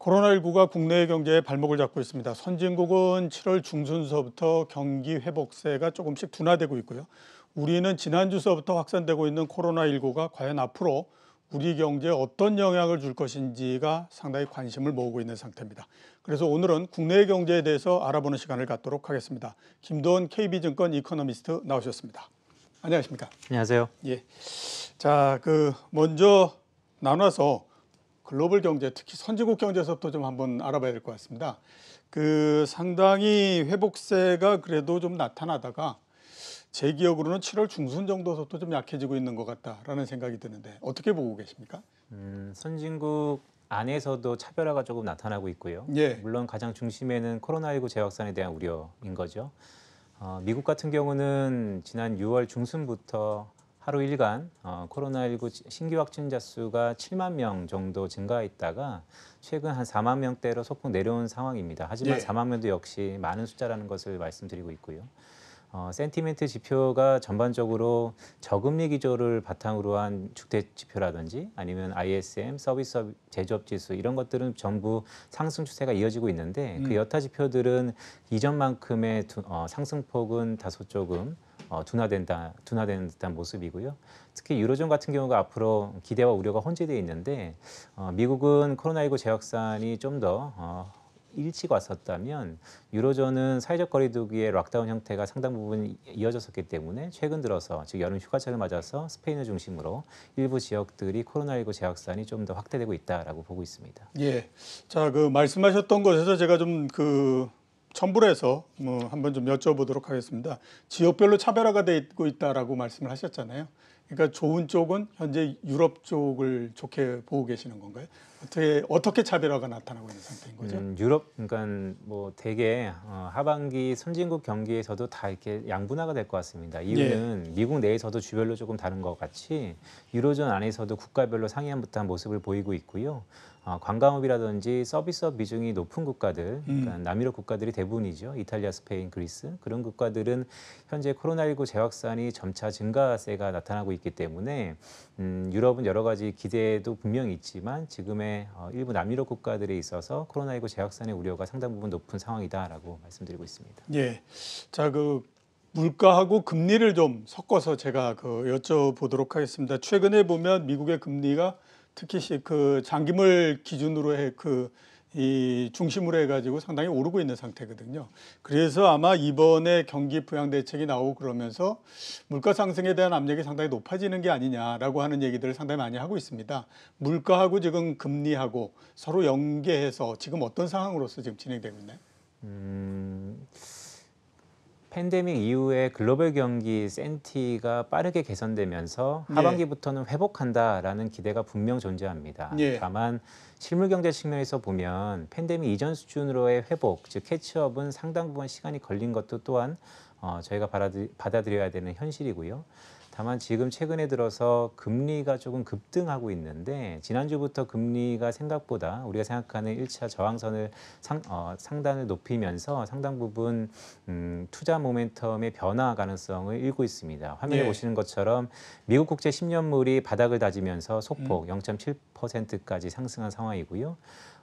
코로나19가 국내 경제에 발목을 잡고 있습니다. 선진국은 7월 중순서부터 경기 회복세가 조금씩 둔화되고 있고요. 우리는 지난주서부터 확산되고 있는 코로나19가 과연 앞으로 우리 경제에 어떤 영향을 줄 것인지가 상당히 관심을 모으고 있는 상태입니다. 그래서 오늘은 국내 경제에 대해서 알아보는 시간을 갖도록 하겠습니다. 김도원 KB증권 이코노미스트 나오셨습니다. 안녕하십니까? 안녕하세요. 예. 자, 그 먼저 나눠서 글로벌 경제, 특히 선진국 경제에서부터 좀 한번 알아봐야 될 것 같습니다. 그 상당히 회복세가 그래도 좀 나타나다가 제 기억으로는 7월 중순 정도서부터 좀 약해지고 있는 것 같다라는 생각이 드는데 어떻게 보고 계십니까? 음, 선진국 안에서도 차별화가 조금 나타나고 있고요. 예. 물론 가장 중심에는 코로나19 재확산에 대한 우려인 거죠. 어, 미국 같은 경우는 지난 6월 중순부터 하루 일간 어, 코로나19 신규 확진자 수가 7만 명 정도 증가했다가 최근 한 4만 명대로 소폭 내려온 상황입니다. 하지만 예. 4만 명도 역시 많은 숫자라는 것을 말씀드리고 있고요. 어, 센티멘트 지표가 전반적으로 저금리 기조를 바탕으로 한 주택 지표라든지 아니면 ISM 서비스 제조업 지수 이런 것들은 전부 상승 추세가 이어지고 있는데 그 음. 그 여타 지표들은 이전만큼의 두, 어, 상승폭은 다소 조금 어, 둔화된다, 둔화되는 듯한 모습이고요. 특히 유로존 같은 경우가 앞으로 기대와 우려가 혼재되어 있는데 어, 미국은 코로나19 재확산이 좀 더 어, 일찍 왔었다면 유로존은 사회적 거리두기의 락다운 형태가 상당 부분 이어졌었기 때문에 최근 들어서 즉 여름 휴가철을 맞아서 스페인을 중심으로 일부 지역들이 코로나19 재확산이 좀 더 확대되고 있다라고 보고 있습니다. 예, 자그 말씀하셨던 것에서 제가 좀그 첨부해서 뭐 한번 좀 여쭤보도록 하겠습니다. 지역별로 차별화가 되고 있다라고 말씀을 하셨잖아요. 그러니까 좋은 쪽은 현재 유럽 쪽을 좋게 보고 계시는 건가요? 어떻게 어떻게 차별화가 나타나고 있는 상태인 거죠? 음, 유럽 그러니까 뭐 대개 어, 하반기 선진국 경기에서도 다 이렇게 양분화가 될 것 같습니다. 이유는 예. 미국 내에서도 주별로 조금 다른 것 같이 유로존 안에서도 국가별로 상이한 듯한 모습을 보이고 있고요. 어, 관광업이라든지 서비스업 비중이 높은 국가들, 그러니까 음. 남유럽 국가들이 대부분이죠. 이탈리아, 스페인, 그리스 그런 국가들은 현재 코로나19 재확산이 점차 증가세가 나타나고 있기 때문에 음, 유럽은 여러 가지 기대도 분명히 있지만 지금의 어, 일부 남유럽 국가들에 있어서 코로나19 재확산의 우려가 상당 부분 높은 상황이다라고 말씀드리고 있습니다. 예, 자그 물가하고 금리를 좀 섞어서 제가 그 여쭤보도록 하겠습니다. 최근에 보면 미국의 금리가 특히 그 장기물 기준으로 해 그 이 중심으로 해가지고 상당히 오르고 있는 상태거든요. 그래서 아마 이번에 경기 부양 대책이 나오고 그러면서 물가 상승에 대한 압력이 상당히 높아지는 게 아니냐라고 하는 얘기들을 상당히 많이 하고 있습니다. 물가하고 지금 금리하고 서로 연계해서 지금 어떤 상황으로서 지금 진행되고 있나요? 음... 팬데믹 이후에 글로벌 경기 센티가 빠르게 개선되면서 예. 하반기부터는 회복한다라는 기대가 분명 존재합니다. 예. 다만 실물 경제 측면에서 보면 팬데믹 이전 수준으로의 회복, 즉 캐치업은 상당 부분 시간이 걸린 것도 또한 어, 저희가 받아들여야 되는 현실이고요. 다만 지금 최근에 들어서 금리가 조금 급등하고 있는데 지난주부터 금리가 생각보다 우리가 생각하는 1차 저항선을 상, 어, 상단을 높이면서 상당 부분 음, 투자 모멘텀의 변화 가능성을 일고 있습니다. 화면에 네. 보시는 것처럼 미국 국제 10년물이 바닥을 다지면서 소폭 음. 0.7%까지 상승한 상황이고요.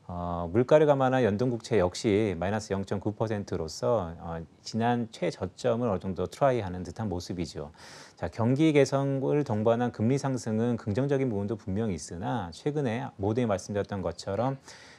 어, 물가를 감안한 연동국채 역시 마이너스 0.9%로서 어, 지난 최저점을 어느 정도 트라이하는 듯한 모습이죠. 자, 경기 개선을 동반한 금리 상승은 긍정적인 부분도 분명히 있으나 최근에 모두에 말씀드렸던 것처럼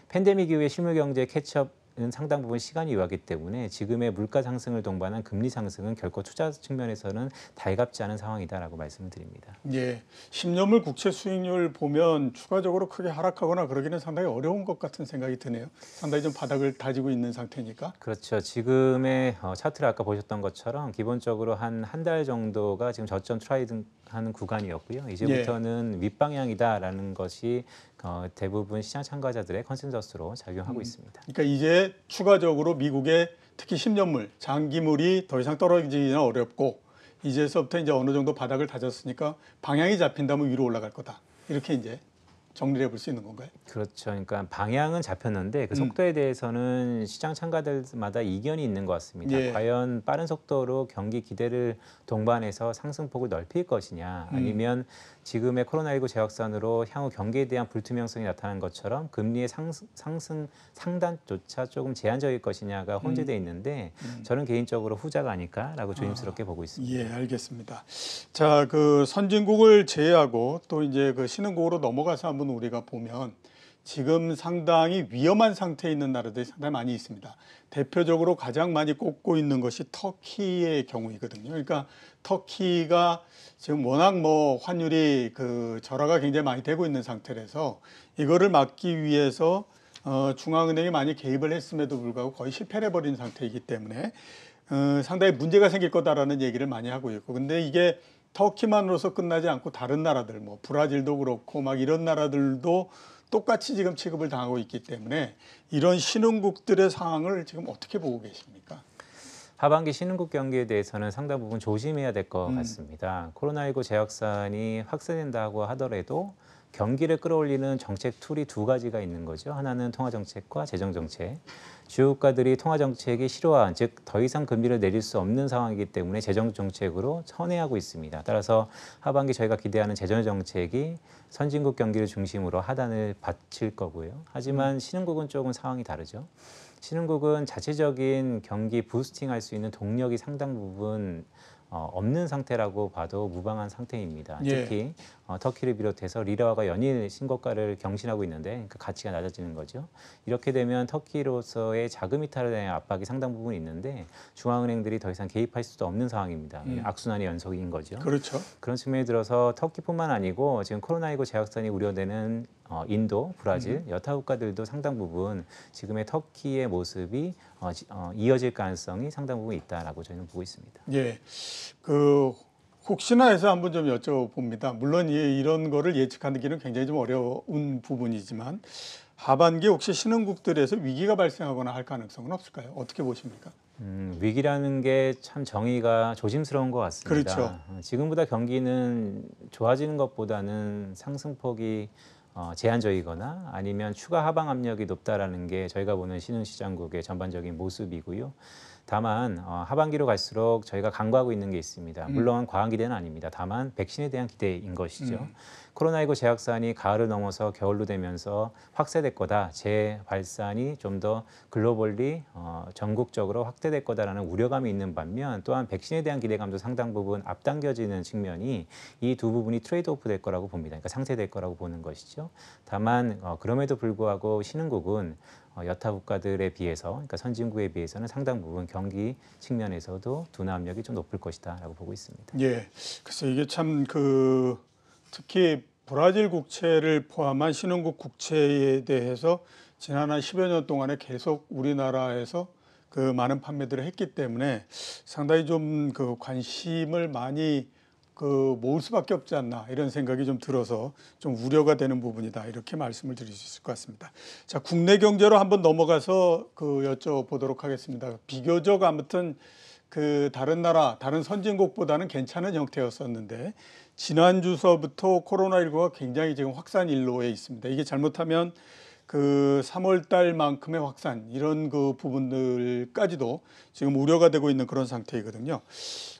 팬데믹 이후에 실물 경제 캐치업 상당 부분 시간이 요하기 때문에 지금의 물가 상승을 동반한 금리 상승은 결코 투자 측면에서는 달갑지 않은 상황이다라고 말씀을 드립니다. 예, 10년물 국채 수익률 보면 추가적으로 크게 하락하거나 그러기는 상당히 어려운 것 같은 생각이 드네요. 상당히 좀 바닥을 다지고 있는 상태니까. 그렇죠. 지금의 어, 차트를 아까 보셨던 것처럼 기본적으로 한 한 달 정도가 지금 저점 트라이든 하는 구간이었고요. 네. 이제부터는 윗방향이다라는 것이 어, 대부분 시장 참가자들의 컨센서스로 작용하고 음. 있습니다. 그러니까 이제 추가적으로 미국의 특히 10년물 장기물이 더 이상 떨어지기는 어렵고 이제서부터 이제 어느 정도 바닥을 다졌으니까 방향이 잡힌다면 위로 올라갈 거다. 이렇게 이제 정리해 를볼수 있는 건가요? 그렇죠. 그러니까 방향은 잡혔는데 그 음. 속도에 음. 대해서는 시장 참가들마다 이견이 있는 것 같습니다. 예. 과연 빠른 속도로 경기 기대를 동반해서 상승폭을 넓힐 것이냐 음. 아니면 음. 지금의 코로나19 재확산으로 향후 경기에 대한 불투명성이 나타난 것처럼 금리의 상승, 상승 상단조차 조금 제한적일 것이냐가 혼재돼 음. 있는데 음. 저는 개인적으로 후자가 아닐까라고 아. 조심스럽게 아, 보고 있습니다. 예, 알겠습니다. 자, 그 선진국을 제외하고 또 이제 그 신흥국으로 넘어가서 한번 우리가 보면 지금 상당히 위험한 상태에 있는 나라들이 상당히 많이 있습니다. 대표적으로 가장 많이 꼽고 있는 것이 터키의 경우이거든요. 그러니까 터키가 지금 워낙 뭐 환율이 그 절하가 굉장히 많이 되고 있는 상태라서 이거를 막기 위해서 어, 중앙은행이 많이 개입을 했음에도 불구하고 거의 실패를 해버린 상태이기 때문에 어, 상당히 문제가 생길 거다라는 얘기를 많이 하고 있고 근데 이게 터키만으로서 끝나지 않고 다른 나라들 뭐 브라질도 그렇고 막 이런 나라들도 똑같이 지금 취급을 당하고 있기 때문에 이런 신흥국들의 상황을 지금 어떻게 보고 계십니까? 하반기 신흥국 경기에 대해서는 상당 부분 조심해야 될것 음. 같습니다. 코로나19 재확산이 확산된다고 하더라도 경기를 끌어올리는 정책 툴이 두 가지가 있는 거죠. 하나는 통화정책과 재정정책. 주요국가들이 통화정책이 실효한, 즉 더 이상 금리를 내릴 수 없는 상황이기 때문에 재정정책으로 선회하고 있습니다. 따라서 하반기 저희가 기대하는 재정정책이 선진국 경기를 중심으로 하단을 바칠 거고요. 하지만 음. 신흥국은 조금 상황이 다르죠. 신흥국은 자체적인 경기 부스팅할 수 있는 동력이 상당 부분 어, 없는 상태라고 봐도 무방한 상태입니다. 예. 특히 어, 터키를 비롯해서 리라와가 연일 신고가를 경신하고 있는데 그 가치가 낮아지는 거죠. 이렇게 되면 터키로서의 자금 이탈에 대한 압박이 상당 부분 있는데 중앙은행들이 더 이상 개입할 수도 없는 상황입니다. 음. 악순환의 연속인 거죠. 그렇죠. 그런 측면에 들어서 터키뿐만 아니고 지금 코로나19 재확산이 우려되는 어, 인도, 브라질, 음. 여타 국가들도 상당 부분 지금의 터키의 모습이 어, 어, 이어질 가능성이 상당 부분 있다라고 저희는 보고 있습니다. 예, 그 혹시나 해서 한번 좀 여쭤봅니다. 물론 예, 이런 거를 예측하기는 굉장히 좀 어려운 부분이지만 하반기 혹시 신흥국들에서 위기가 발생하거나 할 가능성은 없을까요? 어떻게 보십니까? 음, 위기라는 게 참 정의가 조심스러운 것 같습니다. 그렇죠. 어, 지금보다 경기는 좋아지는 것보다는 상승폭이 어, 제한적이거나 아니면 추가 하방 압력이 높다라는 게 저희가 보는 신흥시장국의 전반적인 모습이고요. 다만 어, 하반기로 갈수록 저희가 간과하고 있는 게 있습니다. 음. 물론 과한 기대는 아닙니다. 다만 백신에 대한 기대인 것이죠. 음. 코로나19 재확산이 가을을 넘어서 겨울로 되면서 확대될 거다. 재발산이 좀 더 글로벌리 어, 전국적으로 확대될 거다라는 우려감이 있는 반면 또한 백신에 대한 기대감도 상당 부분 앞당겨지는 측면이 이 두 부분이 트레이드 오프 될 거라고 봅니다. 그러니까 상쇄될 거라고 보는 것이죠. 다만 어, 그럼에도 불구하고 신흥국은 어, 여타 국가들에 비해서, 그러니까 선진국에 비해서는 상당 부분 경기 측면에서도 둔화 압력이 좀 높을 것이다라고 보고 있습니다. 예, 그래서 이게 참 그 특히 브라질 국채를 포함한 신흥국 국채에 대해서 지난 한 10여 년 동안에 계속 우리나라에서 그 많은 판매들을 했기 때문에 상당히 좀 그 관심을 많이 그 모을 수밖에 없지 않나 이런 생각이 좀 들어서 좀 우려가 되는 부분이다 이렇게 말씀을 드릴 수 있을 것 같습니다. 자 국내 경제로 한번 넘어가서 그 여쭤보도록 하겠습니다. 비교적 아무튼 그 다른 나라 다른 선진국보다는 괜찮은 형태였었는데 지난 주서부터 코로나19가 굉장히 지금 확산 일로에 있습니다. 이게 잘못하면 그 3월 달만큼의 확산 이런 그 부분들까지도 지금 우려가 되고 있는 그런 상태이거든요.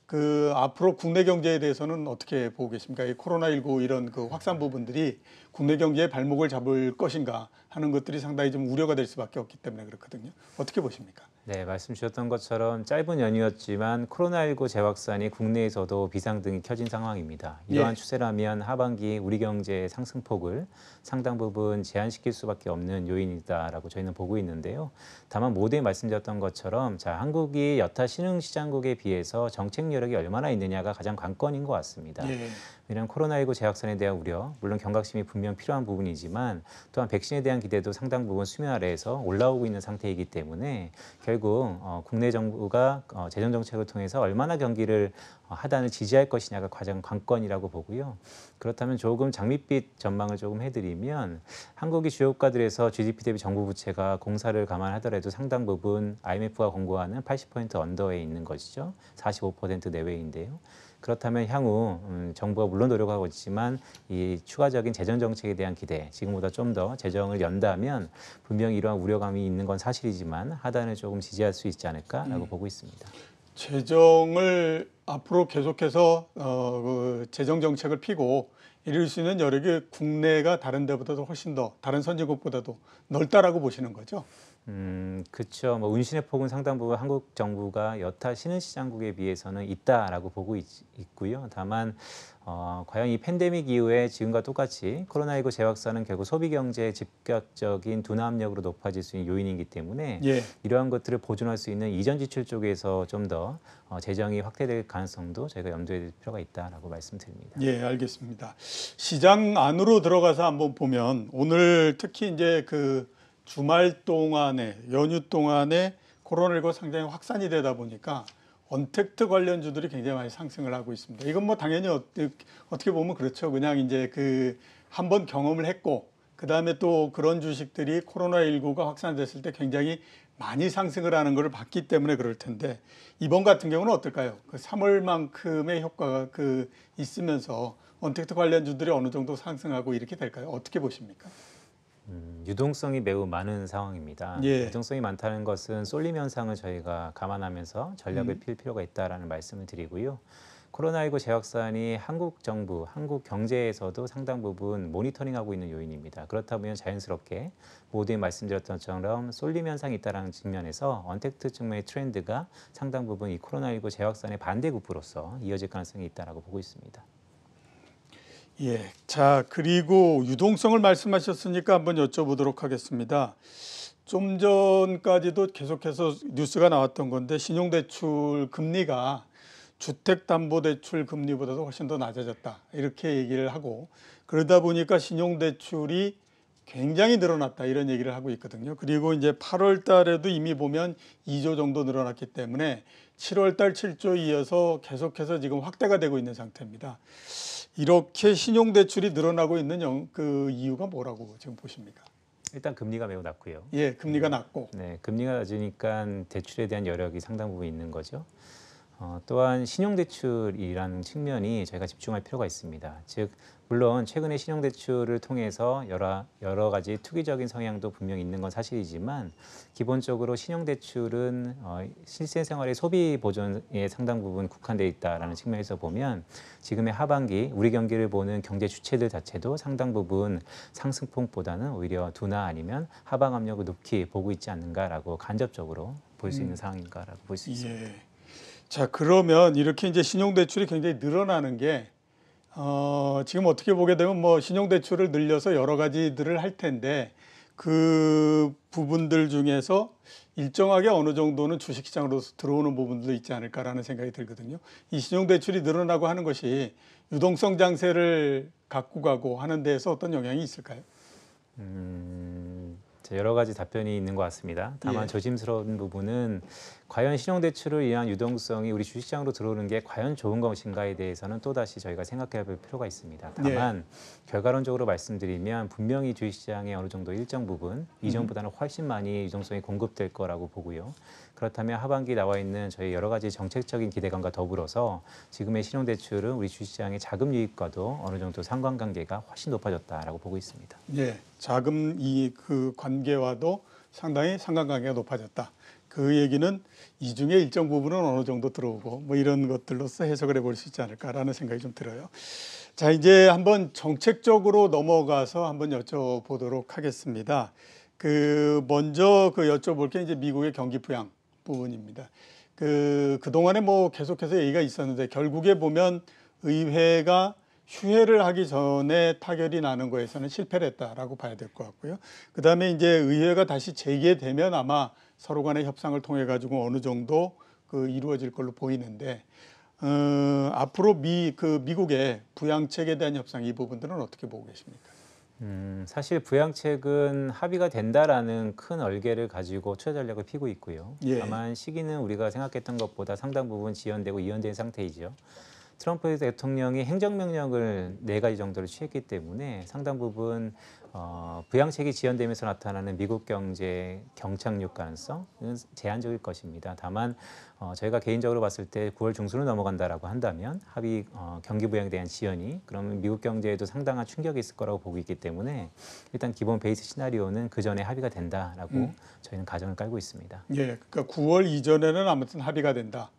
그 앞으로 국내 경제에 대해서는 어떻게 보고 계십니까? 이 코로나19 이런 그 확산 부분들이 국내 경제에 발목을 잡을 것인가 하는 것들이 상당히 좀 우려가 될 수밖에 없기 때문에 그렇거든요. 어떻게 보십니까? 네, 말씀 주셨던 것처럼 짧은 연휴였지만 코로나19 재확산이 국내에서도 비상등이 켜진 상황입니다. 이러한 예. 추세라면 하반기 우리 경제의 상승폭을 상당 부분 제한시킬 수밖에 없는 요인이다라고 저희는 보고 있는데요. 다만 모두에 말씀드렸던 것처럼 자, 한국이 여타 신흥시장국에 비해서 정책 여력이 얼마나 있느냐가 가장 관건인 것 같습니다. 예. 이런 코로나19 재확산에 대한 우려, 물론 경각심이 분명 필요한 부분이지만 또한 백신에 대한 기대도 상당 부분 수면 아래에서 올라오고 있는 상태이기 때문에 결국 어, 국내 정부가 어, 재정 정책을 통해서 얼마나 경기를 어, 하단을 지지할 것이냐가 가장 관건이라고 보고요. 그렇다면 조금 장밋빛 전망을 조금 해드리면 한국이 주요 국가들에서 GDP 대비 정부 부채가 공사를 감안하더라도 상당 부분 IMF가 권고하는 80% 언더에 있는 것이죠. 45% 내외인데요. 그렇다면 향후 음, 정부가 물론 노력하고 있지만 이 추가적인 재정 정책에 대한 기대 지금보다 좀 더 재정을 연다면 분명히 이러한 우려감이 있는 건 사실이지만 하단을 조금 지지할 수 있지 않을까라고 음. 보고 있습니다. 재정을 앞으로 계속해서 어, 그 재정 정책을 피고 이룰 수 있는 여력이 국내가 다른 데보다도 훨씬 더 다른 선진국보다도 넓다라고 보시는 거죠. 음, 그렇죠. 뭐 운신의 폭은 상당 부분 한국 정부가 여타 신흥시장국에 비해서는 있다라고 보고 있, 고요 다만 어, 과연 이 팬데믹 이후에 지금과 똑같이 코로나19 재확산은 결국 소비 경제의 집격적인 둔화압력으로 높아질 수 있는 요인이기 때문에 예. 이러한 것들을 보존할 수 있는 이전 지출 쪽에서 좀 더 어, 재정이 확대될 가능성도 저희가 염두에 둘 필요가 있다라고 말씀드립니다. 예, 알겠습니다. 시장 안으로 들어가서 한번 보면 오늘 특히 이제 그 주말 동안에 연휴 동안에 코로나19 상당히 확산이 되다 보니까 언택트 관련주들이 굉장히 많이 상승을 하고 있습니다. 이건 뭐 당연히 어, 그, 어떻게 보면 그렇죠. 그냥 이제 그한번 경험을 했고 그다음에 또 그런 주식들이 코로나19가 확산됐을 때 굉장히 많이 상승을 하는 것을 봤기 때문에 그럴 텐데 이번 같은 경우는 어떨까요? 그 3월만큼의 효과가 그 있으면서 언택트 관련주들이 어느 정도 상승하고 이렇게 될까요? 어떻게 보십니까? 음, 유동성이 매우 많은 상황입니다. 예. 유동성이 많다는 것은 쏠림 현상을 저희가 감안하면서 전략을 음. 필 필요가 있다라는 말씀을 드리고요. 코로나19 재확산이 한국 정부, 한국 경제에서도 상당 부분 모니터링하고 있는 요인입니다. 그렇다 면 자연스럽게 모두 말씀드렸던 것처럼 쏠림 현상이 있다는 측면에서 언택트 측면의 트렌드가 상당 부분 이 코로나19 재확산의 반대급부로서 이어질 가능성이 있다고 보고 있습니다. 예. 자, 그리고 유동성을 말씀하셨으니까 한번 여쭤보도록 하겠습니다. 좀 전까지도 계속해서 뉴스가 나왔던 건데 신용대출 금리가 주택담보대출 금리보다도 훨씬 더 낮아졌다. 이렇게 얘기를 하고 그러다 보니까 신용대출이 굉장히 늘어났다 이런 얘기를 하고 있거든요. 그리고 이제 8월 달에도 이미 보면 2조 정도 늘어났기 때문에 7월 달 7조 이어서 계속해서 지금 확대가 되고 있는 상태입니다. 이렇게 신용 대출이 늘어나고 있는 영, 그 이유가 뭐라고 지금 보십니까? 일단 금리가 매우 낮고요. 예, 금리가 음, 낮고. 네, 금리가 낮으니까 대출에 대한 여력이 상당 부분 있는 거죠. 어, 또한 신용대출이라는 측면이 저희가 집중할 필요가 있습니다. 즉 물론 최근에 신용대출을 통해서 여러, 여러 가지 투기적인 성향도 분명 히 있는 건 사실이지만 기본적으로 신용대출은 어, 실생활의 소비 보존에 상당 부분 국한돼 있다라는 측면에서 보면 지금의 하반기 우리 경기를 보는 경제 주체들 자체도 상당 부분 상승폭보다는 오히려 둔화 아니면 하방 압력을 높이 보고 있지 않는가라고 간접적으로 볼 수 있는 음. 상황인가라고 볼 수 있습니다. 예. 자 그러면 이렇게 이제 신용대출이 굉장히 늘어나는 게 어, 지금 어떻게 보게 되면 뭐 신용대출을 늘려서 여러 가지들을 할 텐데 그 부분들 중에서 일정하게 어느 정도는 주식시장으로 들어오는 부분도 있지 않을까라는 생각이 들거든요. 이 신용대출이 늘어나고 하는 것이 유동성 장세를 갖고 가고 하는 데에서 어떤 영향이 있을까요? 음, 여러 가지 답변이 있는 것 같습니다. 다만 예. 조심스러운 부분은 과연 신용대출을 위한 유동성이 우리 주식시장으로 들어오는 게 과연 좋은 것인가에 대해서는 또다시 저희가 생각해 볼 필요가 있습니다. 네. 다만 예. 결과론적으로 말씀드리면 분명히 주식시장의 어느 정도 일정 부분 이전보다는 훨씬 많이 유동성이 공급될 거라고 보고요. 그렇다면 하반기 나와 있는 저희 여러 가지 정책적인 기대감과 더불어서 지금의 신용대출은 우리 주식시장의 자금 유입과도 어느 정도 상관관계가 훨씬 높아졌다라고 보고 있습니다. 예, 자금 이 그 관계와도 상당히 상관관계가 높아졌다. 그 얘기는 이 중에 일정 부분은 어느 정도 들어오고 뭐 이런 것들로서 해석을 해볼 수 있지 않을까라는 생각이 좀 들어요. 자 이제 한번 정책적으로 넘어가서 한번 여쭤보도록 하겠습니다. 그 먼저 그 여쭤볼 게 이제 미국의 경기 부양 부분입니다. 그 그동안에 뭐 계속해서 얘기가 있었는데 결국에 보면 의회가 휴회를 하기 전에 타결이 나는 거에서는 실패를 했다라고 봐야 될 것 같고요. 그다음에 이제 의회가 다시 재개되면 아마 서로 간의 협상을 통해 가지고 어느 정도 그 이루어질 걸로 보이는데 어, 앞으로 미 그 미국의 부양책에 대한 협상 이 부분들은 어떻게 보고 계십니까? 음, 사실 부양책은 합의가 된다라는 큰 얼개를 가지고 투자 전략을 피고 있고요. 예. 다만 시기는 우리가 생각했던 것보다 상당 부분 지연되고 이연된 상태이죠. 트럼프 대통령이 행정명령을 네 가지 정도를 취했기 때문에 상당 부분 어, 부양책이 지연되면서 나타나는 미국 경제 경착륙 가능성은 제한적일 것입니다. 다만 어, 저희가 개인적으로 봤을 때 9월 중순으로 넘어간다라고 한다면 합의 어, 경기 부양에 대한 지연이 그러면 미국 경제에도 상당한 충격이 있을 거라고 보고 있기 때문에 일단 기본 베이스 시나리오는 그 전에 합의가 된다라고 음. 저희는 가정을 깔고 있습니다. 예, 그러니까 9월 이전에는 아무튼 합의가 된다.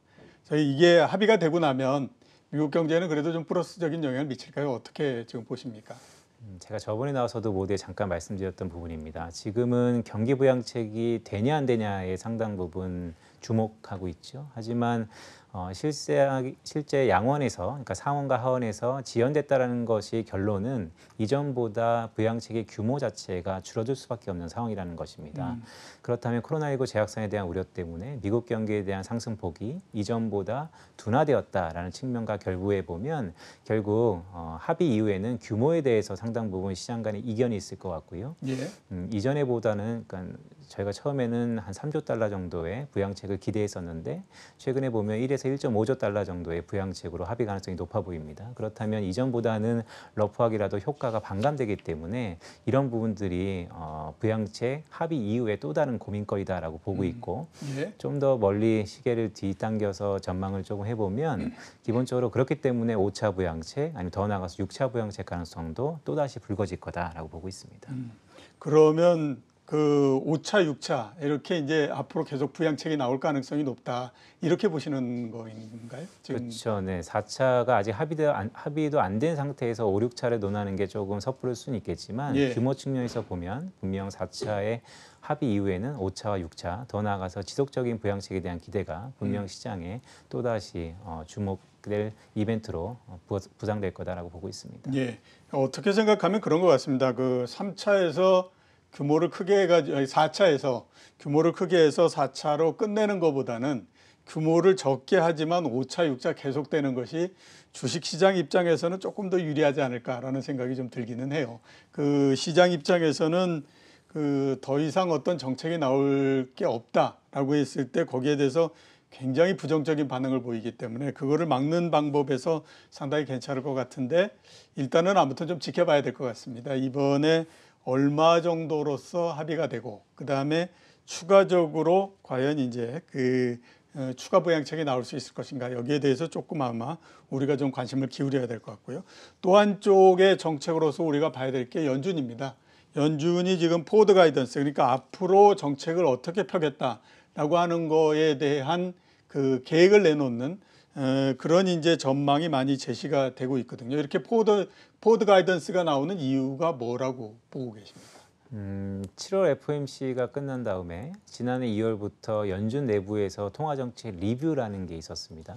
저희 이게 합의가 되고 나면 미국 경제는 그래도 좀 플러스적인 영향을 미칠까요? 어떻게 지금 보십니까? 음, 제가 저번에 나와서도 모두에 잠깐 말씀드렸던 부분입니다. 지금은 경기 부양책이 되냐 안 되냐에 상당 부분 주목하고 있죠. 하지만 어, 실세, 실제 양원에서 그러니까 상원과 하원에서 지연됐다는 것이 결론은 이전보다 부양책의 규모 자체가 줄어들 수밖에 없는 상황이라는 것입니다. 음. 그렇다면 코로나19 재확산에 대한 우려 때문에 미국 경기에 대한 상승폭이 이전보다 둔화되었다라는 측면과 결부해 보면 결국 어, 합의 이후에는 규모에 대해서 상당 부분 시장 간의 이견이 있을 것 같고요. 예. 음, 이전에보다는 그러니까 저희가 처음에는 한 3조 달러 정도의 부양책을 기대했었는데 최근에 보면 1에서 1.5조 달러 정도의 부양책으로 합의 가능성이 높아 보입니다. 그렇다면 이전보다는 러프하기라도 효과가 반감되기 때문에 이런 부분들이 어, 부양책 합의 이후에 또 다른 고민거리다라고 보고 음. 있고 음. 예. 좀더 멀리 시계를 뒤당겨서 전망을 조금 해보면 기본적으로 그렇기 때문에 5차 부양책 아니면 더 나아가서 6차 부양책 가능성도 또다시 불거질 거다라고 보고 있습니다. 음. 그러면 그 5차, 6차 이렇게 이제 앞으로 계속 부양책이 나올 가능성이 높다 이렇게 보시는 거인가요? 지금? 그렇죠. 네, 4차가 아직 합의도 안, 합의도 안 된 상태에서 5, 6차를 논하는 게 조금 섣부를 수는 있겠지만 예. 규모 측면에서 보면 분명 4차의 합의 이후에는 5차와 6차 더 나아가서 지속적인 부양책에 대한 기대가 분명 음. 시장에 또 다시 어, 주목. 될 이벤트로 어, 부상될 거다라고 보고 있습니다. 예, 어떻게 생각하면 그런 것 같습니다. 그 3차에서 규모를 크게 해가지고 4차에서 규모를 크게 해서 4차로 끝내는 것보다는 규모를 적게 하지만 5차, 6차 계속되는 것이 주식시장 입장에서는 조금 더 유리하지 않을까라는 생각이 좀 들기는 해요. 그 시장 입장에서는 그 더 이상 어떤 정책이 나올 게 없다라고 했을 때 거기에 대해서 굉장히 부정적인 반응을 보이기 때문에 그거를 막는 방법에서 상당히 괜찮을 것 같은데 일단은 아무튼 좀 지켜봐야 될 것 같습니다. 이번에 얼마 정도로서 합의가 되고 그 다음에 추가적으로 과연 이제 그 어, 추가 보양책이 나올 수 있을 것인가 여기에 대해서 조금 아마 우리가 좀 관심을 기울여야 될 것 같고요. 또 한쪽의 정책으로서 우리가 봐야 될 게 연준입니다. 연준이 지금 포드 가이던스 그러니까 앞으로 정책을 어떻게 펴겠다라고 하는 거에 대한 그 계획을 내놓는 어, 그런 이제 전망이 많이 제시가 되고 있거든요. 이렇게 포드 포드 가이던스가 나오는 이유가 뭐라고 보고 계십니까? 음, 7월 FOMC가 끝난 다음에 지난해 2월부터 연준 내부에서 통화 정책 리뷰라는 게 있었습니다.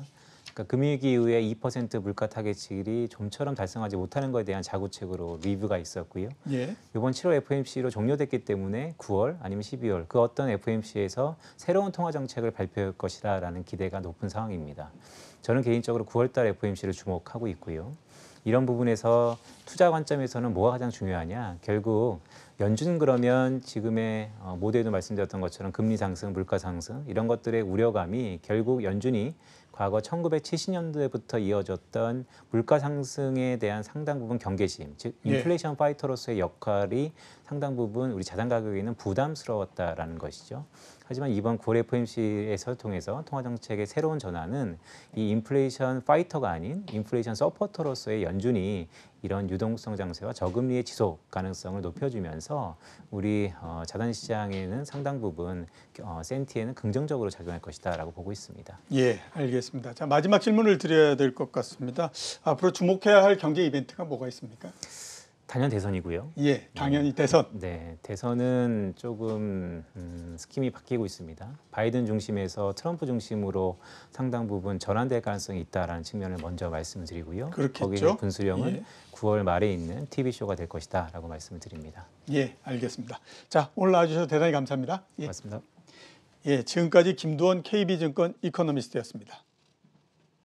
그러니까 금융위기 이후에 2% 물가 타겟이 좀처럼 달성하지 못하는 것에 대한 자구책으로 리뷰가 있었고요. 예. 이번 7월 f m c 로 종료됐기 때문에 9월 아니면 12월 그 어떤 f m c 에서 새로운 통화 정책을 발표할 것이라는 기대가 높은 상황입니다. 저는 개인적으로 9월달 f m c 를 주목하고 있고요. 이런 부분에서 투자 관점에서는 뭐가 가장 중요하냐? 결국 연준 그러면 지금의 어, 모델도 말씀드렸던 것처럼 금리 상승, 물가 상승 이런 것들의 우려감이 결국 연준이 과거 1970년대부터 이어졌던 물가 상승에 대한 상당 부분 경계심, 즉 예. 인플레이션 파이터로서의 역할이 상당 부분 우리 자산 가격에는 부담스러웠다라는 것이죠. 하지만 이번 9월 FOMC에서 통해서 통화 정책의 새로운 전환은 이 인플레이션 파이터가 아닌 인플레이션 서포터로서의 연준이 이런 유동성 장세와 저금리의 지속 가능성을 높여주면서 우리 어, 자산 시장에는 상당 부분 어, 센티에는 긍정적으로 작용할 것이다라고 보고 있습니다. 예, 알겠습니다. 자 마지막 질문을 드려야 될 것 같습니다. 앞으로 주목해야 할 경제 이벤트가 뭐가 있습니까? 당연 대선이고요. 예, 당연히 네. 대선. 네, 대선은 조금 음, 스킴이 바뀌고 있습니다. 바이든 중심에서 트럼프 중심으로 상당 부분 전환될 가능성이 있다라는 측면을 먼저 말씀드리고요. 그렇겠죠. 거기에 분수령은 예. 9월 말에 있는 TV 쇼가 될 것이다라고 말씀을 드립니다. 예, 알겠습니다. 자, 오늘 나와주셔서 대단히 감사합니다. 예. 고습니다 예, 지금까지 김두원 KB증권 이코노미스트였습니다.